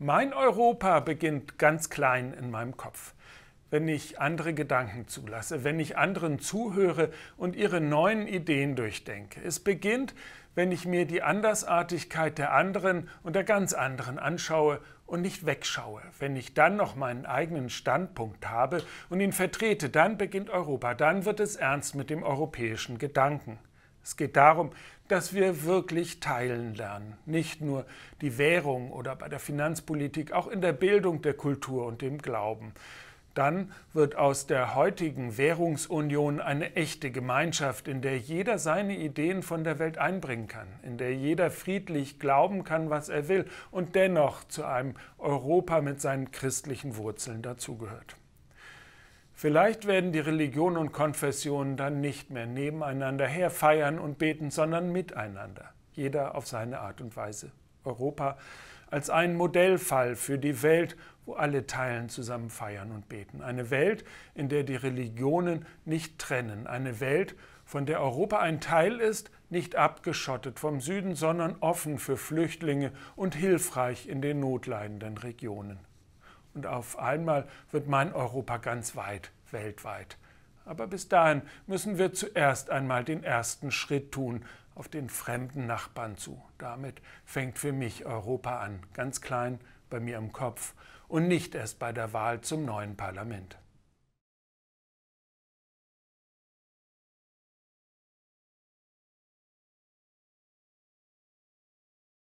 Mein Europa beginnt ganz klein in meinem Kopf. Wenn ich andere Gedanken zulasse, wenn ich anderen zuhöre und ihre neuen Ideen durchdenke. Es beginnt, wenn ich mir die Andersartigkeit der anderen und der ganz anderen anschaue und nicht wegschaue. Wenn ich dann noch meinen eigenen Standpunkt habe und ihn vertrete, dann beginnt Europa, dann wird es ernst mit dem europäischen Gedanken. Es geht darum, dass wir wirklich teilen lernen. Nicht nur die Währung oder bei der Finanzpolitik, auch in der Bildung der Kultur und dem Glauben. Dann wird aus der heutigen Währungsunion eine echte Gemeinschaft, in der jeder seine Ideen von der Welt einbringen kann, in der jeder friedlich glauben kann, was er will und dennoch zu einem Europa mit seinen christlichen Wurzeln dazugehört. Vielleicht werden die Religion und Konfessionen dann nicht mehr nebeneinander her feiern und beten, sondern miteinander, jeder auf seine Art und Weise. Europa als ein Modellfall für die Welt, wo alle Teilen zusammen feiern und beten. Eine Welt, in der die Religionen nicht trennen. Eine Welt, von der Europa ein Teil ist, nicht abgeschottet vom Süden, sondern offen für Flüchtlinge und hilfreich in den notleidenden Regionen. Und auf einmal wird mein Europa ganz weit, weltweit. Aber bis dahin müssen wir zuerst einmal den ersten Schritt tun, auf den fremden Nachbarn zu. Damit fängt für mich Europa an, ganz klein, bei mir im Kopf und nicht erst bei der Wahl zum neuen Parlament.